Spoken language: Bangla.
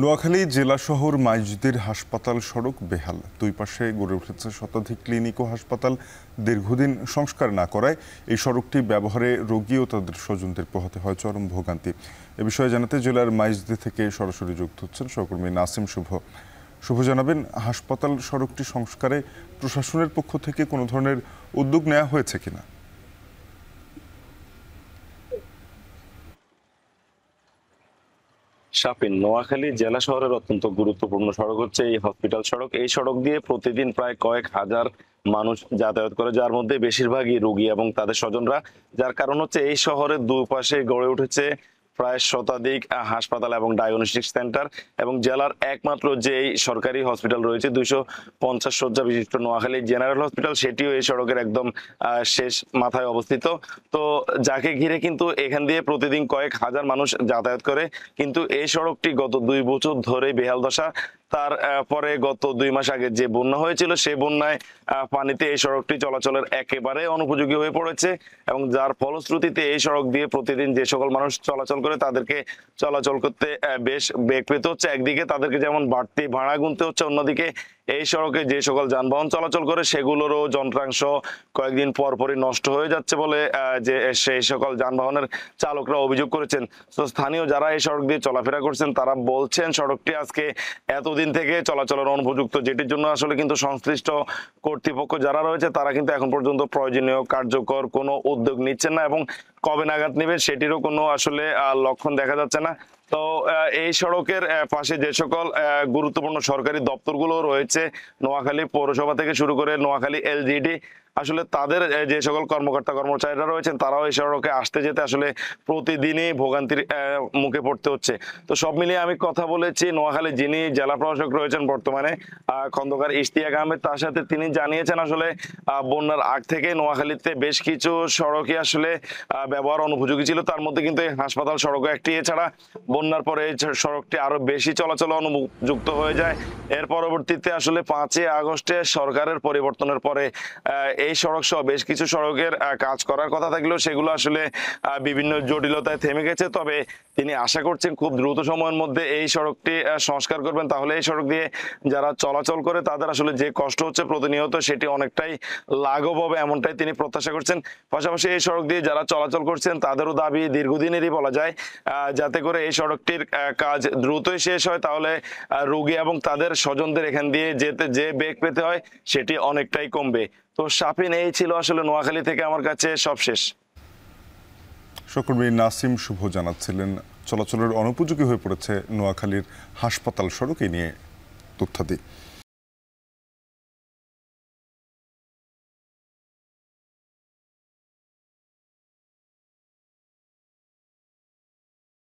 নোয়াখালী জেলা শহর মাইজদের হাসপাতাল সড়ক বেহাল দুই পাশে গড়ে উঠেছে শতাধিক ক্লিনিক ও হাসপাতাল দীর্ঘদিন সংস্কার না করায় এই সড়কটি ব্যবহারে রোগী ও তাদের স্বজনদের পোহাতে হয় চরম ভোগান্তি এ বিষয়ে জানাতে জেলার মাইজদি থেকে সরাসরি যুক্ত হচ্ছেন সহকর্মী নাসিম শুভ শুভ জানাবেন হাসপাতাল সড়কটি সংস্কারে প্রশাসনের পক্ষ থেকে কোনো ধরনের উদ্যোগ নেওয়া হয়েছে কিনা সাপিন নোয়াখালী জেলা শহরের অত্যন্ত গুরুত্বপূর্ণ সড়ক হচ্ছে এই হসপিটাল সড়ক এই সড়ক দিয়ে প্রতিদিন প্রায় কয়েক হাজার মানুষ যাতায়াত করে যার মধ্যে বেশিরভাগই রোগী এবং তাদের স্বজনরা যার কারণ হচ্ছে এই শহরের দুপাশে গড়ে উঠেছে প্রায় শতাধিক হাসপাতাল এবং ডায়াগনস্টিক সেন্টার এবং জেলার একমাত্র যেই সরকারি হসপিটাল রয়েছে দুইশো পঞ্চাশ শয্যা বিশিষ্ট নোয়াখালী জেনারেল হসপিটাল সেটিও এই সড়কের একদম শেষ মাথায় অবস্থিত তো যাকে ঘিরে কিন্তু এখান দিয়ে প্রতিদিন কয়েক হাজার মানুষ যাতায়াত করে কিন্তু এই সড়কটি গত দুই বছর ধরে বেহাল দশা তার পরে গত দুই মাস আগে যে বন্যা হয়েছিল সে বন্যায় পানিতে এই সড়কটি চলাচলের একেবারে অনুপযোগী হয়ে পড়েছে এবং যার ফলশ্রুতিতে এই সড়ক দিয়ে প্রতিদিন যে সকল মানুষ চলাচল করে তাদেরকে চলাচল করতে বেশ বেগ পেতে হচ্ছে একদিকে তাদেরকে যেমন বাড়তি ভাড়া গুনতে হচ্ছে অন্যদিকে এই সড়কে যে সকল যানবাহন চলাচল করে সেগুলোরও যন্ত্রাংশ কয়েকদিন পরপরই নষ্ট হয়ে যাচ্ছে বলে যে সেই সকল যানবাহনের চালকরা অভিযোগ করেছেন তো স্থানীয় যারা এই সড়ক দিয়ে চলাফেরা করছেন তারা বলছেন সড়কটি আজকে এতদিন থেকে চলাচলের অনুপযুক্ত যেটির জন্য আসলে কিন্তু সংশ্লিষ্ট কর্তৃপক্ষ যারা রয়েছে তারা কিন্তু এখন পর্যন্ত প্রয়োজনীয় কার্যকর কোনো উদ্যোগ নিচ্ছেন না এবং কবে নাগাদ নেবেন সেটিরও কোনো আসলে লক্ষণ দেখা যাচ্ছে না তো এই সড়কের পাশে যে সকল গুরুত্বপূর্ণ সরকারি দপ্তরগুলো রয়েছে নোয়াখালী পৌরসভা থেকে শুরু করে নোয়াখালী এলজিডি আসলে তাদের যে সকল কর্মকর্তা কর্মচারীরা রয়েছেন তারাও এই সড়কে আসতে যেতে আসলে প্রতিদিনই ভোগান্তির মুখে পড়তে হচ্ছে তো সব মিলিয়ে আমি কথা বলেছি নোয়াখালী যিনি জেলা প্রশাসক রয়েছেন বর্তমানে খন্দকার ইশতিয়াক আহমেদ তার সাথে তিনি জানিয়েছেন আসলে বন্যার আগ থেকে নোয়াখালীতে বেশ কিছু সড়কই আসলে ব্যবহার অনুপযোগী ছিল তার মধ্যে কিন্তু এই হাসপাতাল সড়কও একটি এছাড়া বন্যার পরে এই সড়কটি আরো বেশি চলাচল অনুযুক্ত হয়ে যায় এর পরবর্তীতে আসলে পাঁচই আগস্টে সরকারের পরিবর্তনের পরে এই সড়ক সহ বেশ কিছু সড়কের কাজ করার কথা থাকলেও সেগুলো আসলে বিভিন্ন জটিলতায় থেমে গেছে তবে তিনি আশা করছেন খুব দ্রুত সময়ের মধ্যে এই সড়কটি সংস্কার করবেন তাহলে এই সড়ক দিয়ে যারা চলাচল করে তাদের আসলে যে কষ্ট হচ্ছে প্রতিনিয়ত সেটি অনেকটাই লাঘব হবে এমনটাই তিনি প্রত্যাশা করছেন পাশাপাশি এই সড়ক দিয়ে যারা চলাচল করছেন তাদেরও দাবি দীর্ঘদিনেরই বলা যায় যাতে করে এই সড়কটির কাজ দ্রুতই শেষ হয় তাহলে রোগী এবং তাদের স্বজনদের এখান দিয়ে যেতে যে বেগ পেতে হয় সেটি অনেকটাই কমবে তো সাপে এই ছিল আসলে নোয়াখালী থেকে আমার কাছে সব শেষ সহকর্মী নাসিম শুভ জানাচ্ছিলেন চলাচলের অনুপযোগী হয়ে পড়েছে নোয়াখালীর হাসপাতাল সড়কে নিয়ে তথ্যাদি